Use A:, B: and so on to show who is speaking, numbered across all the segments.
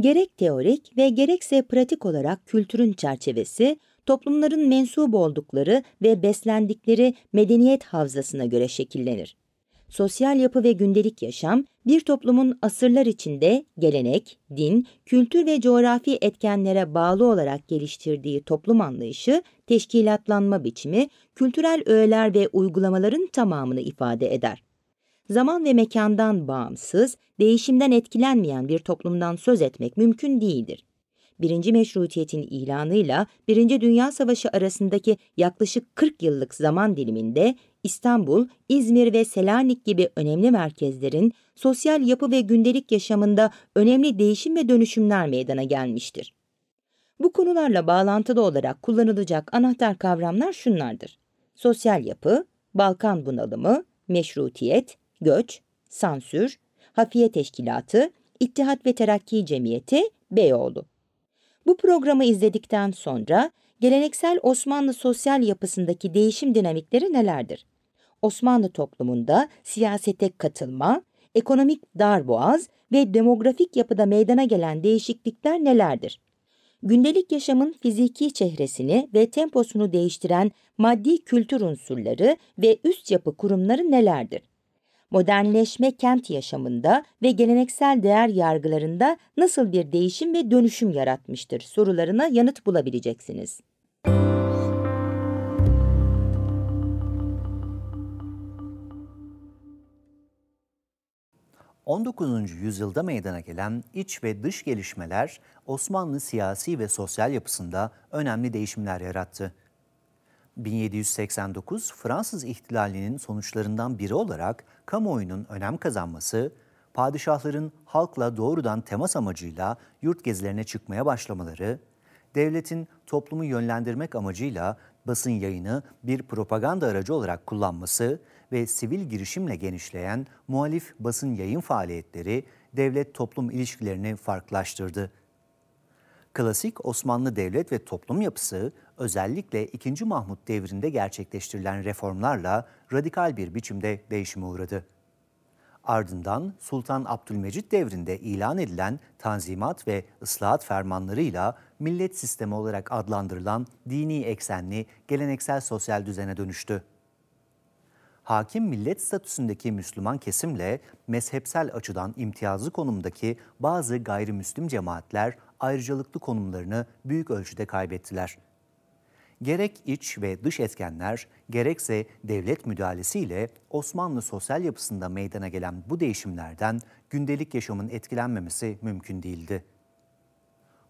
A: Gerek teorik ve gerekse pratik olarak kültürün çerçevesi, toplumların mensup oldukları ve beslendikleri medeniyet havzasına göre şekillenir. Sosyal yapı ve gündelik yaşam, bir toplumun asırlar içinde gelenek, din, kültür ve coğrafi etkenlere bağlı olarak geliştirdiği toplum anlayışı, teşkilatlanma biçimi, kültürel öğeler ve uygulamaların tamamını ifade eder zaman ve mekandan bağımsız, değişimden etkilenmeyen bir toplumdan söz etmek mümkün değildir. Birinci Meşrutiyet'in ilanıyla Birinci Dünya Savaşı arasındaki yaklaşık 40 yıllık zaman diliminde İstanbul, İzmir ve Selanik gibi önemli merkezlerin sosyal yapı ve gündelik yaşamında önemli değişim ve dönüşümler meydana gelmiştir. Bu konularla bağlantılı olarak kullanılacak anahtar kavramlar şunlardır. Sosyal yapı, Balkan bunalımı, meşrutiyet, Göç, Sansür, Hafiye Teşkilatı, İttihat ve Terakki Cemiyeti, Beyoğlu. Bu programı izledikten sonra geleneksel Osmanlı sosyal yapısındaki değişim dinamikleri nelerdir? Osmanlı toplumunda siyasete katılma, ekonomik darboğaz ve demografik yapıda meydana gelen değişiklikler nelerdir? Gündelik yaşamın fiziki çehresini ve temposunu değiştiren maddi kültür unsurları ve üst yapı kurumları nelerdir? modernleşme kent yaşamında ve geleneksel değer yargılarında nasıl bir değişim ve dönüşüm yaratmıştır sorularına yanıt bulabileceksiniz.
B: ...19. yüzyılda meydana gelen iç ve dış gelişmeler Osmanlı siyasi ve sosyal yapısında önemli değişimler yarattı. 1789 Fransız ihtilalinin sonuçlarından biri olarak kamuoyunun önem kazanması, padişahların halkla doğrudan temas amacıyla yurt gezilerine çıkmaya başlamaları, devletin toplumu yönlendirmek amacıyla basın yayını bir propaganda aracı olarak kullanması ve sivil girişimle genişleyen muhalif basın yayın faaliyetleri devlet toplum ilişkilerini farklılaştırdı. Klasik Osmanlı devlet ve toplum yapısı özellikle 2. Mahmut devrinde gerçekleştirilen reformlarla radikal bir biçimde değişime uğradı. Ardından Sultan Abdülmecit devrinde ilan edilen tanzimat ve ıslahat fermanlarıyla millet sistemi olarak adlandırılan dini eksenli geleneksel sosyal düzene dönüştü. Hakim millet statüsündeki Müslüman kesimle mezhepsel açıdan imtiyazlı konumdaki bazı gayrimüslim cemaatler ayrıcalıklı konumlarını büyük ölçüde kaybettiler. Gerek iç ve dış etkenler, gerekse devlet müdahalesiyle Osmanlı sosyal yapısında meydana gelen bu değişimlerden gündelik yaşamın etkilenmemesi mümkün değildi.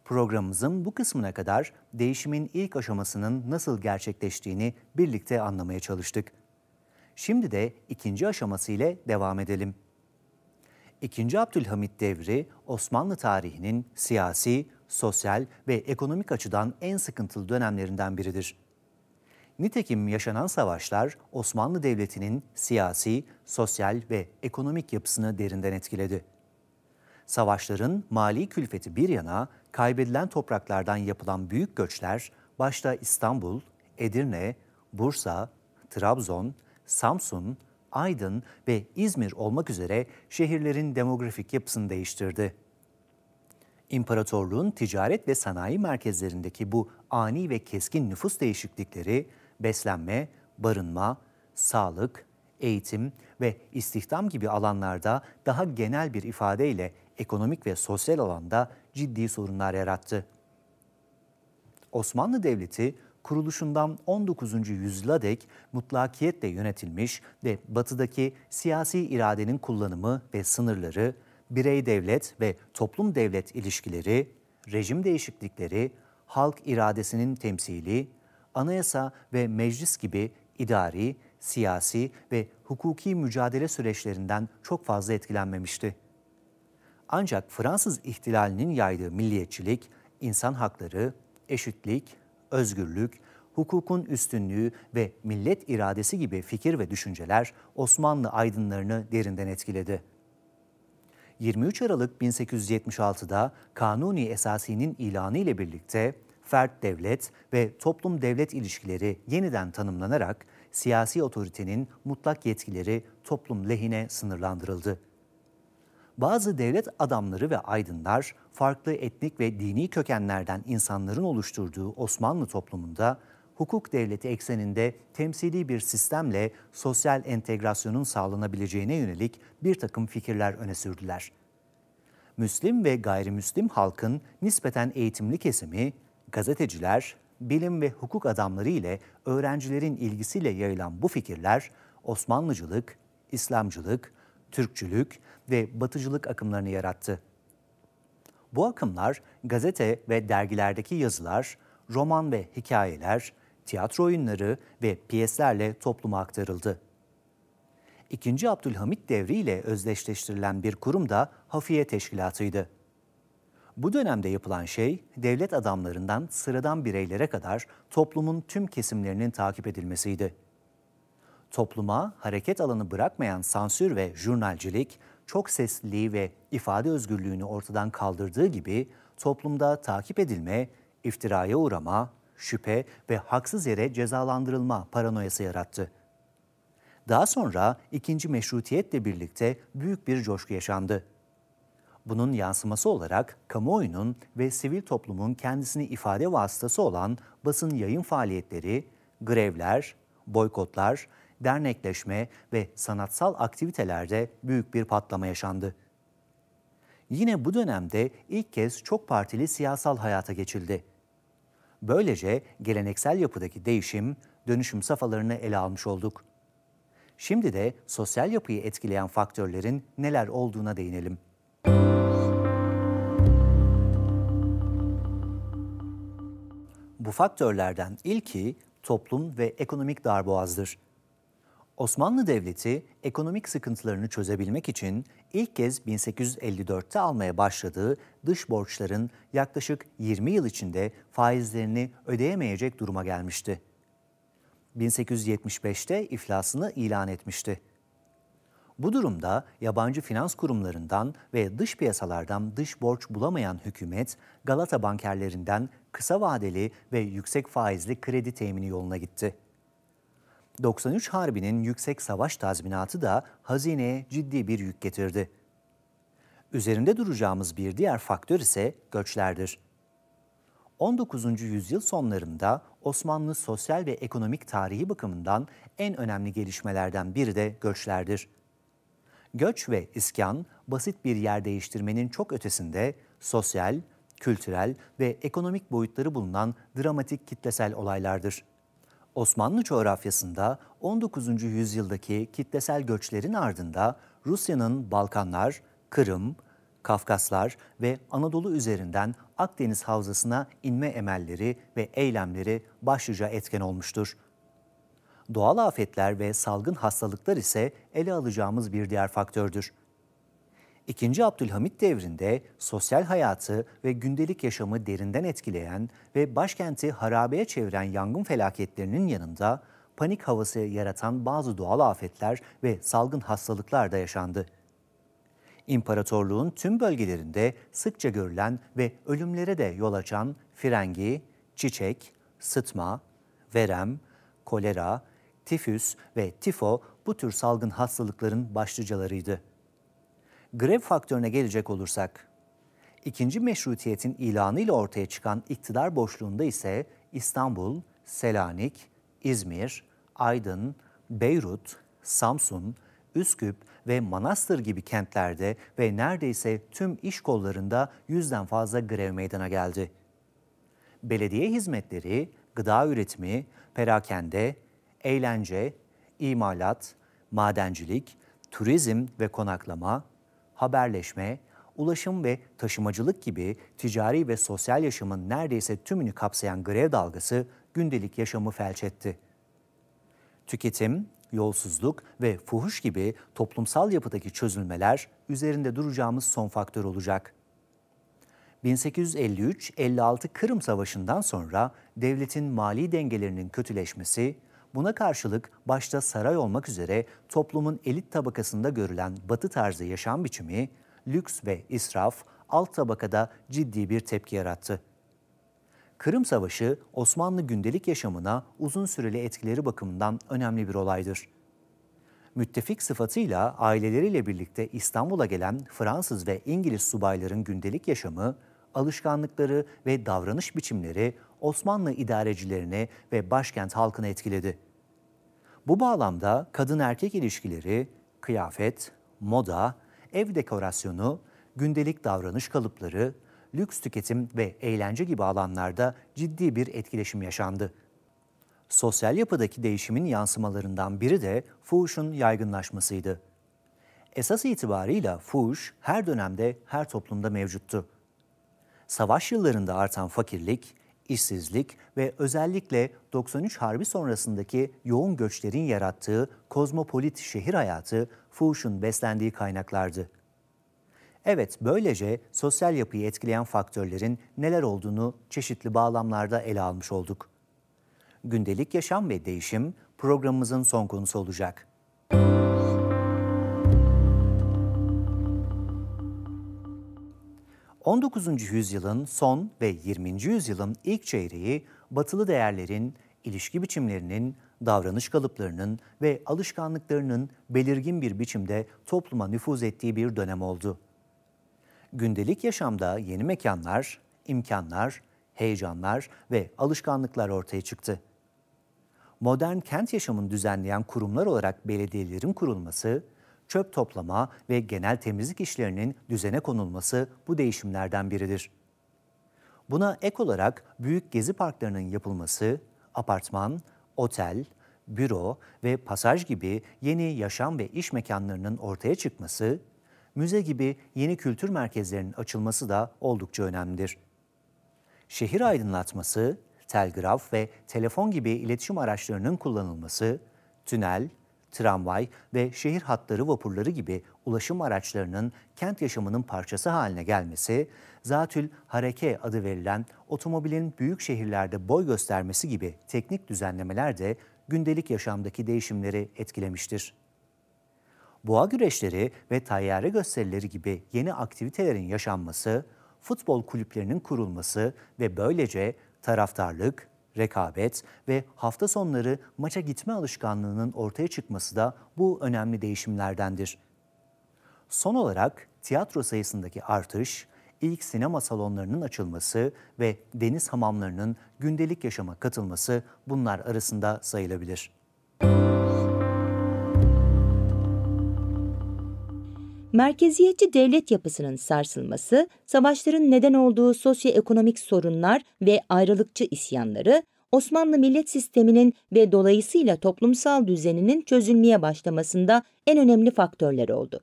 B: Programımızın bu kısmına kadar değişimin ilk aşamasının nasıl gerçekleştiğini birlikte anlamaya çalıştık. Şimdi de ikinci aşaması ile devam edelim. II. Abdülhamit devri Osmanlı tarihinin siyasi, sosyal ve ekonomik açıdan en sıkıntılı dönemlerinden biridir. Nitekim yaşanan savaşlar Osmanlı Devleti'nin siyasi, sosyal ve ekonomik yapısını derinden etkiledi. Savaşların mali külfeti bir yana kaybedilen topraklardan yapılan büyük göçler başta İstanbul, Edirne, Bursa, Trabzon, Samsun, Aydın ve İzmir olmak üzere şehirlerin demografik yapısını değiştirdi. İmparatorluğun ticaret ve sanayi merkezlerindeki bu ani ve keskin nüfus değişiklikleri beslenme, barınma, sağlık, eğitim ve istihdam gibi alanlarda daha genel bir ifadeyle ekonomik ve sosyal alanda ciddi sorunlar yarattı. Osmanlı Devleti kuruluşundan 19. yüzyıla dek mutlakiyetle yönetilmiş ve batıdaki siyasi iradenin kullanımı ve sınırları, birey-devlet ve toplum-devlet ilişkileri, rejim değişiklikleri, halk iradesinin temsili, anayasa ve meclis gibi idari, siyasi ve hukuki mücadele süreçlerinden çok fazla etkilenmemişti. Ancak Fransız ihtilalinin yaydığı milliyetçilik, insan hakları, eşitlik, özgürlük, hukukun üstünlüğü ve millet iradesi gibi fikir ve düşünceler Osmanlı aydınlarını derinden etkiledi. 23 Aralık 1876'da Kanuni Esasi'nin ilanı ile birlikte fert devlet ve toplum devlet ilişkileri yeniden tanımlanarak siyasi otoritenin mutlak yetkileri toplum lehine sınırlandırıldı bazı devlet adamları ve aydınlar farklı etnik ve dini kökenlerden insanların oluşturduğu Osmanlı toplumunda hukuk devleti ekseninde temsili bir sistemle sosyal entegrasyonun sağlanabileceğine yönelik bir takım fikirler öne sürdüler. Müslim ve gayrimüslim halkın nispeten eğitimli kesimi, gazeteciler, bilim ve hukuk adamları ile öğrencilerin ilgisiyle yayılan bu fikirler Osmanlıcılık, İslamcılık, Türkçülük ve batıcılık akımlarını yarattı. Bu akımlar gazete ve dergilerdeki yazılar, roman ve hikayeler, tiyatro oyunları ve piyeslerle topluma aktarıldı. İkinci Abdülhamit devriyle özdeşleştirilen bir kurum da Hafiye Teşkilatı'ydı. Bu dönemde yapılan şey devlet adamlarından sıradan bireylere kadar toplumun tüm kesimlerinin takip edilmesiydi. Topluma hareket alanı bırakmayan sansür ve jurnalcilik çok sesliliği ve ifade özgürlüğünü ortadan kaldırdığı gibi toplumda takip edilme, iftiraya uğrama, şüphe ve haksız yere cezalandırılma paranoyası yarattı. Daha sonra ikinci meşrutiyetle birlikte büyük bir coşku yaşandı. Bunun yansıması olarak kamuoyunun ve sivil toplumun kendisini ifade vasıtası olan basın yayın faaliyetleri, grevler, boykotlar dernekleşme ve sanatsal aktivitelerde büyük bir patlama yaşandı. Yine bu dönemde ilk kez çok partili siyasal hayata geçildi. Böylece geleneksel yapıdaki değişim, dönüşüm safhalarını ele almış olduk. Şimdi de sosyal yapıyı etkileyen faktörlerin neler olduğuna değinelim. Bu faktörlerden ilki toplum ve ekonomik darboğazdır. Osmanlı Devleti ekonomik sıkıntılarını çözebilmek için ilk kez 1854'te almaya başladığı dış borçların yaklaşık 20 yıl içinde faizlerini ödeyemeyecek duruma gelmişti. 1875'te iflasını ilan etmişti. Bu durumda yabancı finans kurumlarından ve dış piyasalardan dış borç bulamayan hükümet Galata bankerlerinden kısa vadeli ve yüksek faizli kredi temini yoluna gitti. 93 Harbi'nin yüksek savaş tazminatı da hazineye ciddi bir yük getirdi. Üzerinde duracağımız bir diğer faktör ise göçlerdir. 19. yüzyıl sonlarında Osmanlı sosyal ve ekonomik tarihi bakımından en önemli gelişmelerden biri de göçlerdir. Göç ve iskan basit bir yer değiştirmenin çok ötesinde sosyal, kültürel ve ekonomik boyutları bulunan dramatik kitlesel olaylardır. Osmanlı coğrafyasında 19. yüzyıldaki kitlesel göçlerin ardında Rusya'nın Balkanlar, Kırım, Kafkaslar ve Anadolu üzerinden Akdeniz havzasına inme emelleri ve eylemleri başlıca etken olmuştur. Doğal afetler ve salgın hastalıklar ise ele alacağımız bir diğer faktördür. 2. Abdülhamit devrinde sosyal hayatı ve gündelik yaşamı derinden etkileyen ve başkenti harabeye çeviren yangın felaketlerinin yanında panik havası yaratan bazı doğal afetler ve salgın hastalıklar da yaşandı. İmparatorluğun tüm bölgelerinde sıkça görülen ve ölümlere de yol açan frengi, çiçek, sıtma, verem, kolera, tifüs ve tifo bu tür salgın hastalıkların başlıcalarıydı. Grev faktörüne gelecek olursak, ikinci meşrutiyetin ilanı ile ortaya çıkan iktidar boşluğunda ise İstanbul, Selanik, İzmir, Aydın, Beyrut, Samsun, Üsküp ve Manastır gibi kentlerde ve neredeyse tüm iş kollarında yüzden fazla grev meydana geldi. Belediye hizmetleri, gıda üretimi, perakende, eğlence, imalat, madencilik, turizm ve konaklama, haberleşme, ulaşım ve taşımacılık gibi ticari ve sosyal yaşamın neredeyse tümünü kapsayan grev dalgası gündelik yaşamı felç etti. Tüketim, yolsuzluk ve fuhuş gibi toplumsal yapıdaki çözülmeler üzerinde duracağımız son faktör olacak. 1853-56 Kırım Savaşı'ndan sonra devletin mali dengelerinin kötüleşmesi, Buna karşılık başta saray olmak üzere toplumun elit tabakasında görülen batı tarzı yaşam biçimi, lüks ve israf alt tabakada ciddi bir tepki yarattı. Kırım Savaşı Osmanlı gündelik yaşamına uzun süreli etkileri bakımından önemli bir olaydır. Müttefik sıfatıyla aileleriyle birlikte İstanbul'a gelen Fransız ve İngiliz subayların gündelik yaşamı, alışkanlıkları ve davranış biçimleri Osmanlı idarecilerini ve başkent halkını etkiledi. Bu bağlamda kadın erkek ilişkileri, kıyafet, moda, ev dekorasyonu, gündelik davranış kalıpları, lüks tüketim ve eğlence gibi alanlarda ciddi bir etkileşim yaşandı. Sosyal yapıdaki değişimin yansımalarından biri de fuhuşun yaygınlaşmasıydı. Esas itibarıyla fuhuş her dönemde her toplumda mevcuttu. Savaş yıllarında artan fakirlik, işsizlik ve özellikle 93 Harbi sonrasındaki yoğun göçlerin yarattığı kozmopolit şehir hayatı fuhuşun beslendiği kaynaklardı. Evet, böylece sosyal yapıyı etkileyen faktörlerin neler olduğunu çeşitli bağlamlarda ele almış olduk. Gündelik yaşam ve değişim programımızın son konusu olacak. 19. yüzyılın son ve 20. yüzyılın ilk çeyreği batılı değerlerin, ilişki biçimlerinin, davranış kalıplarının ve alışkanlıklarının belirgin bir biçimde topluma nüfuz ettiği bir dönem oldu. Gündelik yaşamda yeni mekanlar, imkanlar, heyecanlar ve alışkanlıklar ortaya çıktı. Modern kent yaşamını düzenleyen kurumlar olarak belediyelerin kurulması, çöp toplama ve genel temizlik işlerinin düzene konulması bu değişimlerden biridir. Buna ek olarak büyük gezi parklarının yapılması, apartman, otel, büro ve pasaj gibi yeni yaşam ve iş mekanlarının ortaya çıkması, müze gibi yeni kültür merkezlerinin açılması da oldukça önemlidir. Şehir aydınlatması, telgraf ve telefon gibi iletişim araçlarının kullanılması, tünel, tramvay ve şehir hatları vapurları gibi ulaşım araçlarının kent yaşamının parçası haline gelmesi, zatül hareke adı verilen otomobilin büyük şehirlerde boy göstermesi gibi teknik düzenlemeler de gündelik yaşamdaki değişimleri etkilemiştir. Boğa güreşleri ve tayyare gösterileri gibi yeni aktivitelerin yaşanması, futbol kulüplerinin kurulması ve böylece taraftarlık, rekabet ve hafta sonları maça gitme alışkanlığının ortaya çıkması da bu önemli değişimlerdendir. Son olarak tiyatro sayısındaki artış, ilk sinema salonlarının açılması ve deniz hamamlarının gündelik yaşama katılması bunlar arasında sayılabilir. Müzik
A: merkeziyetçi devlet yapısının sarsılması, savaşların neden olduğu sosyoekonomik sorunlar ve ayrılıkçı isyanları, Osmanlı millet sisteminin ve dolayısıyla toplumsal düzeninin çözülmeye başlamasında en önemli faktörler oldu.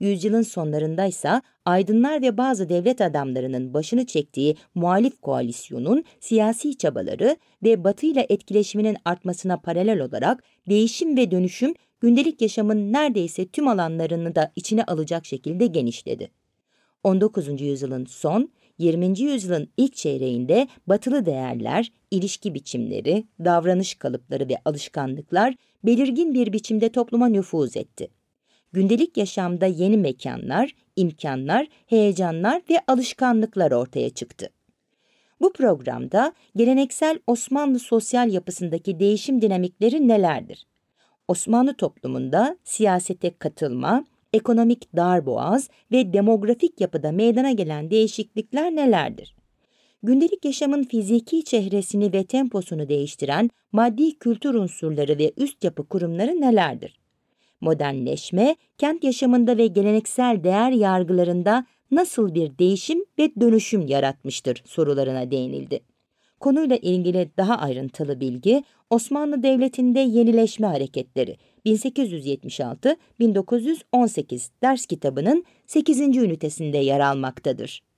A: Yüzyılın sonlarında ise aydınlar ve bazı devlet adamlarının başını çektiği muhalif koalisyonun siyasi çabaları ve Batı ile etkileşiminin artmasına paralel olarak değişim ve dönüşüm gündelik yaşamın neredeyse tüm alanlarını da içine alacak şekilde genişledi. 19. yüzyılın son, 20. yüzyılın ilk çeyreğinde batılı değerler, ilişki biçimleri, davranış kalıpları ve alışkanlıklar belirgin bir biçimde topluma nüfuz etti. Gündelik yaşamda yeni mekanlar, imkanlar, heyecanlar ve alışkanlıklar ortaya çıktı. Bu programda geleneksel Osmanlı sosyal yapısındaki değişim dinamikleri nelerdir? Osmanlı toplumunda siyasete katılma, ekonomik darboğaz ve demografik yapıda meydana gelen değişiklikler nelerdir? Gündelik yaşamın fiziki çehresini ve temposunu değiştiren maddi kültür unsurları ve üst yapı kurumları nelerdir? Modernleşme, kent yaşamında ve geleneksel değer yargılarında nasıl bir değişim ve dönüşüm yaratmıştır sorularına değinildi. Konuyla ilgili daha ayrıntılı bilgi Osmanlı Devleti'nde Yenileşme Hareketleri 1876-1918 ders kitabının 8. ünitesinde yer almaktadır.